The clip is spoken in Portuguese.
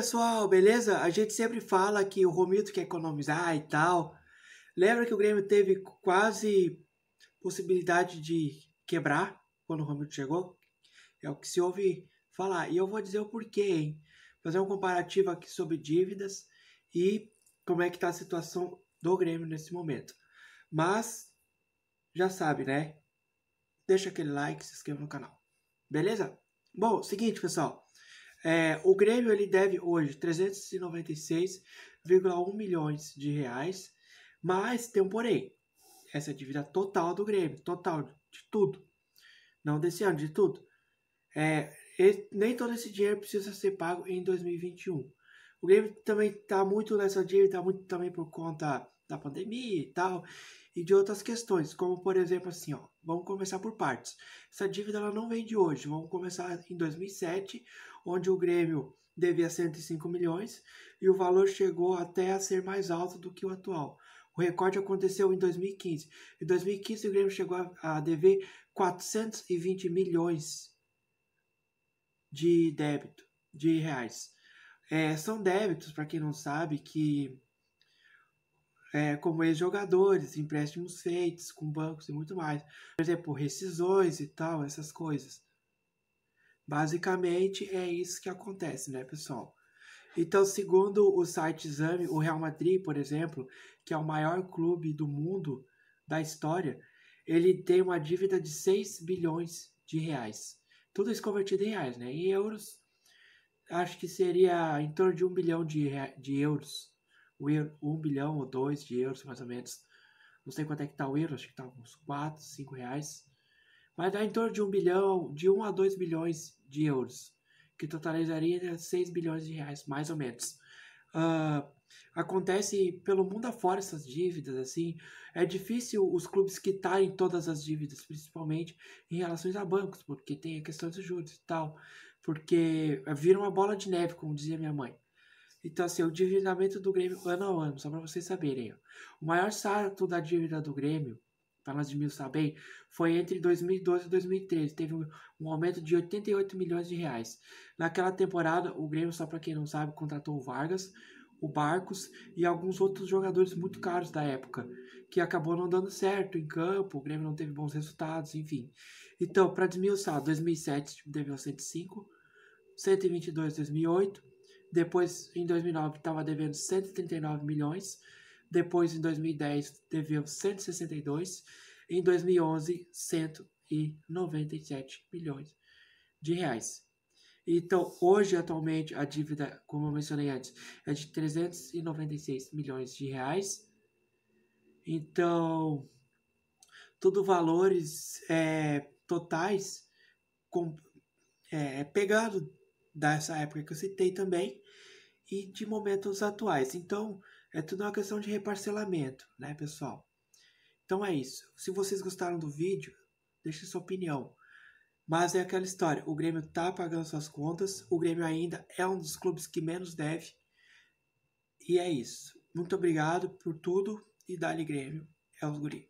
pessoal, beleza? A gente sempre fala que o Romildo quer economizar e tal. Lembra que o Grêmio teve quase possibilidade de quebrar quando o Romildo chegou? É o que se ouve falar. E eu vou dizer o porquê, hein? Fazer um comparativo aqui sobre dívidas e como é que está a situação do Grêmio nesse momento. Mas, já sabe, né? Deixa aquele like, se inscreva no canal. Beleza? Bom, seguinte, pessoal. É, o Grêmio ele deve hoje 396,1 milhões de reais, mas tem um porém. Essa é a dívida total do Grêmio, total de tudo. Não desse ano, de tudo. É, nem todo esse dinheiro precisa ser pago em 2021. O Grêmio também está muito nessa dívida, tá muito também por conta da pandemia e tal e de outras questões, como por exemplo assim, ó, vamos começar por partes. Essa dívida ela não vem de hoje, vamos começar em 2007, onde o Grêmio devia 105 milhões e o valor chegou até a ser mais alto do que o atual. O recorde aconteceu em 2015. Em 2015 o Grêmio chegou a dever 420 milhões de débito de reais. É, são débitos, para quem não sabe, que é, como ex-jogadores, empréstimos feitos com bancos e muito mais. Por exemplo, rescisões e tal, essas coisas. Basicamente é isso que acontece, né, pessoal? Então, segundo o site Exame, o Real Madrid, por exemplo, que é o maior clube do mundo da história, ele tem uma dívida de 6 bilhões de reais. Tudo isso convertido em reais, né? Em euros, acho que seria em torno de 1 bilhão de, de euros o euro, um bilhão ou dois de euros, mais ou menos. Não sei quanto é que tá o euro, acho que tá uns 4, 5 reais. Vai dar em torno de um bilhão, de 1 um a 2 bilhões de euros, que totalizaria 6 né, bilhões de reais, mais ou menos. Uh, acontece pelo mundo afora essas dívidas, assim. É difícil os clubes quitarem todas as dívidas, principalmente em relação a bancos, porque tem a questão dos juros e tal. Porque vira uma bola de neve, como dizia minha mãe. Então, assim, o endividamento do Grêmio ano a ano, só para vocês saberem. O maior salto da dívida do Grêmio, para nós mil bem, foi entre 2012 e 2013. Teve um, um aumento de 88 milhões de reais. Naquela temporada, o Grêmio, só para quem não sabe, contratou o Vargas, o Barcos e alguns outros jogadores muito caros da época, que acabou não dando certo em campo, o Grêmio não teve bons resultados, enfim. Então, para desmiuçar, 2007 deveu 105, 122 2008, depois, em 2009, estava devendo 139 milhões. Depois, em 2010, deveu 162. Em 2011, 197 milhões de reais. Então, hoje, atualmente, a dívida, como eu mencionei antes, é de 396 milhões de reais. Então, tudo valores é, totais com, é, é pegado dessa época que eu citei também e de momentos atuais. Então, é tudo uma questão de reparcelamento, né, pessoal? Então é isso. Se vocês gostaram do vídeo, deixe sua opinião. Mas é aquela história, o Grêmio tá pagando suas contas, o Grêmio ainda é um dos clubes que menos deve. E é isso. Muito obrigado por tudo e Dale Grêmio. É os guri.